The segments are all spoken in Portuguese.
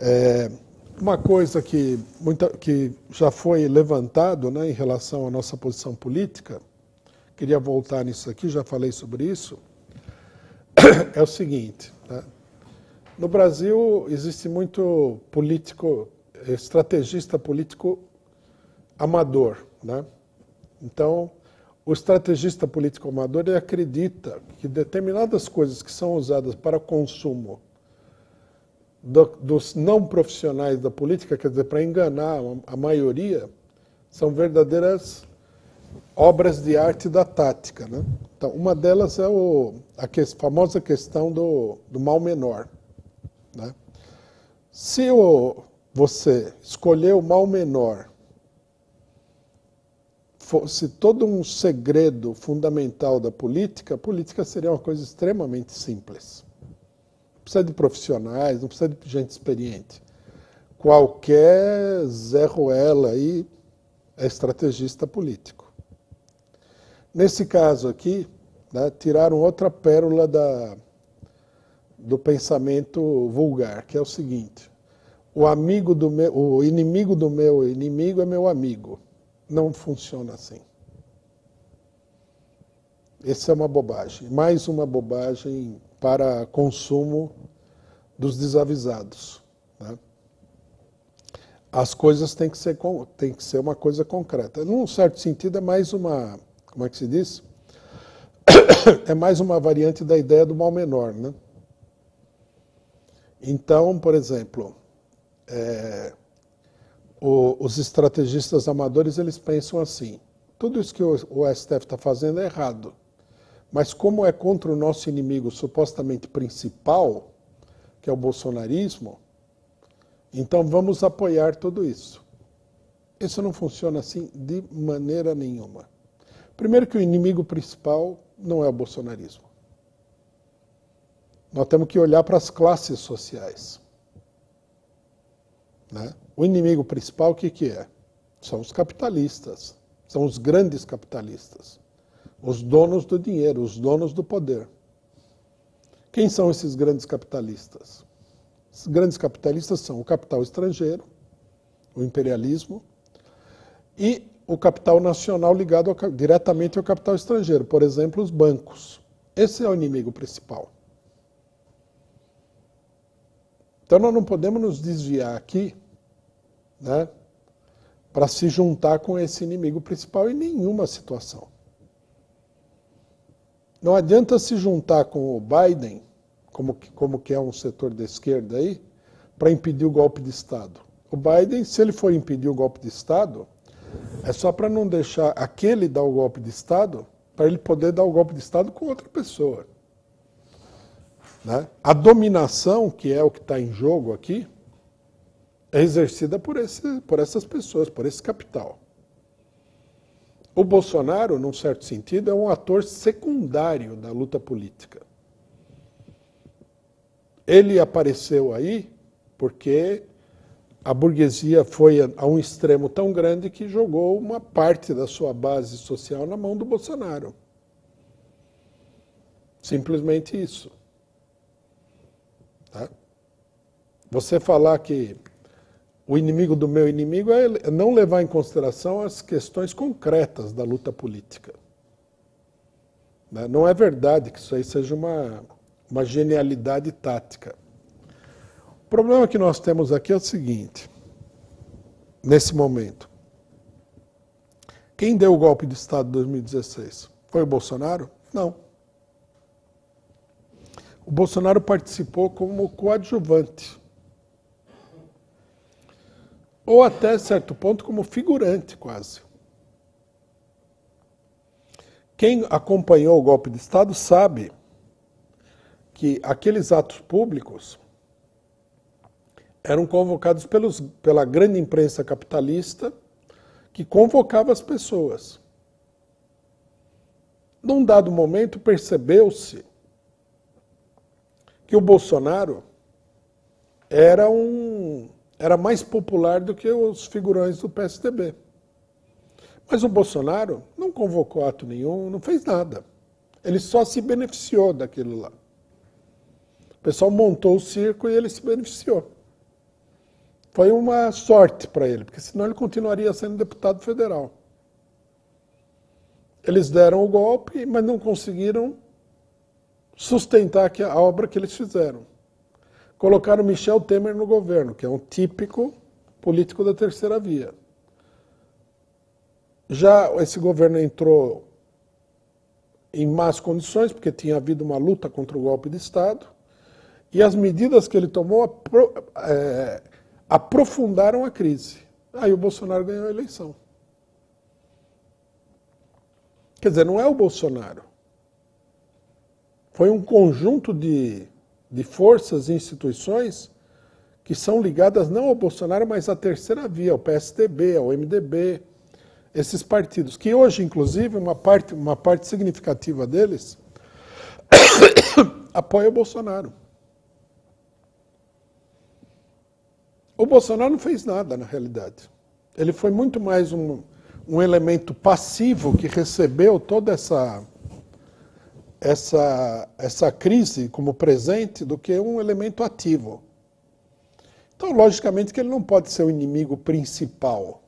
É, uma coisa que, muita, que já foi levantado né, em relação à nossa posição política, queria voltar nisso aqui, já falei sobre isso, é o seguinte. Né? No Brasil existe muito político, estrategista político amador. Né? Então, o estrategista político amador ele acredita que determinadas coisas que são usadas para consumo do, dos não profissionais da política, quer dizer, para enganar a maioria, são verdadeiras obras de arte da tática. Né? Então, uma delas é o, a que, famosa questão do, do mal menor. Né? Se o, você escolher o mal menor fosse todo um segredo fundamental da política, a política seria uma coisa extremamente simples precisa de profissionais, não precisa de gente experiente. Qualquer Zé Ruela aí é estrategista político. Nesse caso aqui, né, tiraram outra pérola da, do pensamento vulgar, que é o seguinte: o amigo do meu, o inimigo do meu inimigo é meu amigo. Não funciona assim. Essa é uma bobagem, mais uma bobagem para consumo dos desavisados. Né? As coisas têm que, ser, têm que ser uma coisa concreta. Num certo sentido, é mais uma, como é que se diz? É mais uma variante da ideia do mal menor. Né? Então, por exemplo, é, o, os estrategistas amadores eles pensam assim: tudo isso que o, o STF está fazendo é errado. Mas como é contra o nosso inimigo supostamente principal, que é o bolsonarismo, então vamos apoiar tudo isso. Isso não funciona assim de maneira nenhuma. Primeiro que o inimigo principal não é o bolsonarismo. Nós temos que olhar para as classes sociais. Né? O inimigo principal, o que, que é? São os capitalistas, são os grandes capitalistas. Os donos do dinheiro, os donos do poder. Quem são esses grandes capitalistas? Os grandes capitalistas são o capital estrangeiro, o imperialismo, e o capital nacional ligado ao, diretamente ao capital estrangeiro, por exemplo, os bancos. Esse é o inimigo principal. Então nós não podemos nos desviar aqui, né, para se juntar com esse inimigo principal em nenhuma situação não adianta se juntar com o Biden, como que, como que é um setor da esquerda aí, para impedir o golpe de Estado. O Biden, se ele for impedir o golpe de Estado, é só para não deixar aquele dar o golpe de Estado, para ele poder dar o golpe de Estado com outra pessoa. Né? A dominação, que é o que está em jogo aqui, é exercida por, esse, por essas pessoas, por esse capital. O Bolsonaro, num certo sentido, é um ator secundário da luta política. Ele apareceu aí porque a burguesia foi a um extremo tão grande que jogou uma parte da sua base social na mão do Bolsonaro. Simplesmente isso. Tá? Você falar que o inimigo do meu inimigo é não levar em consideração as questões concretas da luta política. Né? Não é verdade que isso aí seja uma, uma genialidade tática. O problema que nós temos aqui é o seguinte, nesse momento. Quem deu o golpe de Estado em 2016? Foi o Bolsonaro? Não. O Bolsonaro participou como coadjuvante ou até certo ponto como figurante quase. Quem acompanhou o golpe de Estado sabe que aqueles atos públicos eram convocados pelos, pela grande imprensa capitalista que convocava as pessoas. Num dado momento, percebeu-se que o Bolsonaro era um era mais popular do que os figurões do PSDB. Mas o Bolsonaro não convocou ato nenhum, não fez nada. Ele só se beneficiou daquilo lá. O pessoal montou o circo e ele se beneficiou. Foi uma sorte para ele, porque senão ele continuaria sendo deputado federal. Eles deram o golpe, mas não conseguiram sustentar a obra que eles fizeram colocaram Michel Temer no governo, que é um típico político da terceira via. Já esse governo entrou em más condições, porque tinha havido uma luta contra o golpe de Estado, e as medidas que ele tomou apro é, aprofundaram a crise. Aí o Bolsonaro ganhou a eleição. Quer dizer, não é o Bolsonaro. Foi um conjunto de de forças e instituições que são ligadas não ao Bolsonaro, mas à terceira via, ao PSDB, ao MDB, esses partidos, que hoje, inclusive, uma parte, uma parte significativa deles apoia o Bolsonaro. O Bolsonaro não fez nada, na realidade. Ele foi muito mais um, um elemento passivo que recebeu toda essa essa, essa crise como presente do que um elemento ativo. Então, logicamente, que ele não pode ser o inimigo principal.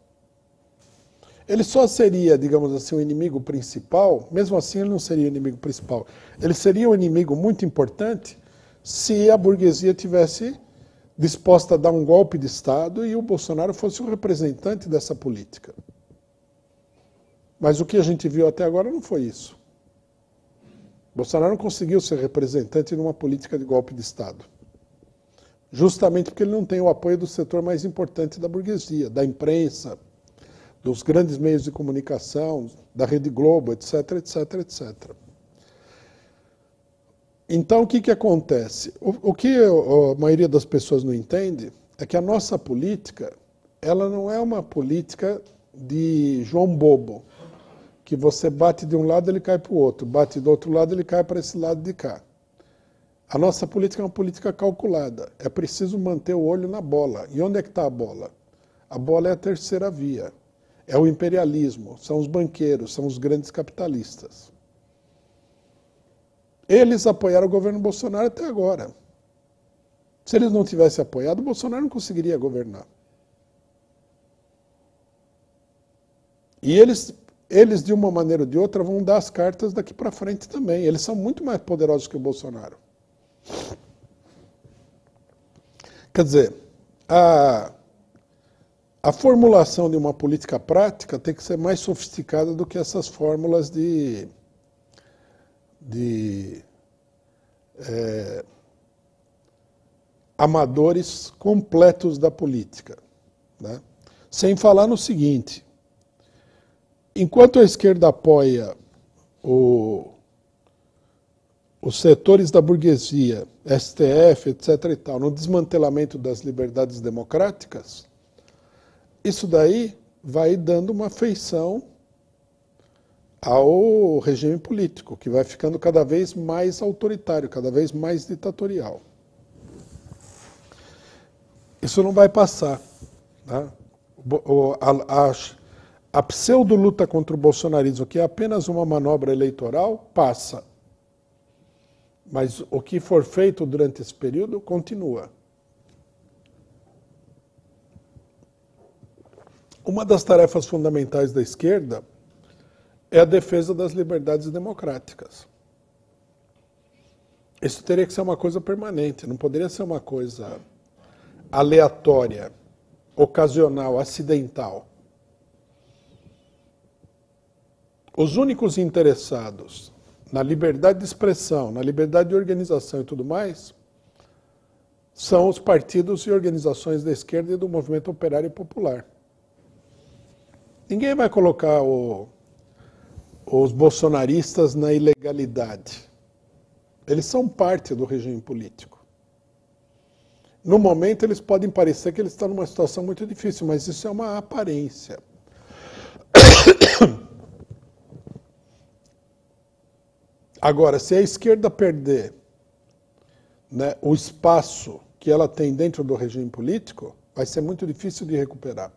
Ele só seria, digamos assim, o inimigo principal, mesmo assim, ele não seria o inimigo principal. Ele seria um inimigo muito importante se a burguesia tivesse disposta a dar um golpe de Estado e o Bolsonaro fosse o representante dessa política. Mas o que a gente viu até agora não foi isso. Bolsonaro não conseguiu ser representante numa política de golpe de Estado. Justamente porque ele não tem o apoio do setor mais importante da burguesia, da imprensa, dos grandes meios de comunicação, da Rede Globo, etc, etc, etc. Então, o que, que acontece? O, o que a maioria das pessoas não entende é que a nossa política, ela não é uma política de João Bobo, que você bate de um lado, ele cai para o outro, bate do outro lado, ele cai para esse lado de cá. A nossa política é uma política calculada. É preciso manter o olho na bola. E onde é que está a bola? A bola é a terceira via. É o imperialismo, são os banqueiros, são os grandes capitalistas. Eles apoiaram o governo Bolsonaro até agora. Se eles não tivessem apoiado, Bolsonaro não conseguiria governar. E eles eles, de uma maneira ou de outra, vão dar as cartas daqui para frente também. Eles são muito mais poderosos que o Bolsonaro. Quer dizer, a, a formulação de uma política prática tem que ser mais sofisticada do que essas fórmulas de. de é, amadores completos da política. Né? Sem falar no seguinte enquanto a esquerda apoia o, os setores da burguesia, STF, etc. e tal, no desmantelamento das liberdades democráticas, isso daí vai dando uma feição ao regime político, que vai ficando cada vez mais autoritário, cada vez mais ditatorial. Isso não vai passar. Né? A, a, a pseudo-luta contra o bolsonarismo, que é apenas uma manobra eleitoral, passa. Mas o que for feito durante esse período continua. Uma das tarefas fundamentais da esquerda é a defesa das liberdades democráticas. Isso teria que ser uma coisa permanente, não poderia ser uma coisa aleatória, ocasional, acidental. Os únicos interessados na liberdade de expressão, na liberdade de organização e tudo mais, são os partidos e organizações da esquerda e do movimento operário popular. Ninguém vai colocar o, os bolsonaristas na ilegalidade. Eles são parte do regime político. No momento, eles podem parecer que eles estão numa situação muito difícil, mas isso é uma aparência. Agora, se a esquerda perder né, o espaço que ela tem dentro do regime político, vai ser muito difícil de recuperar.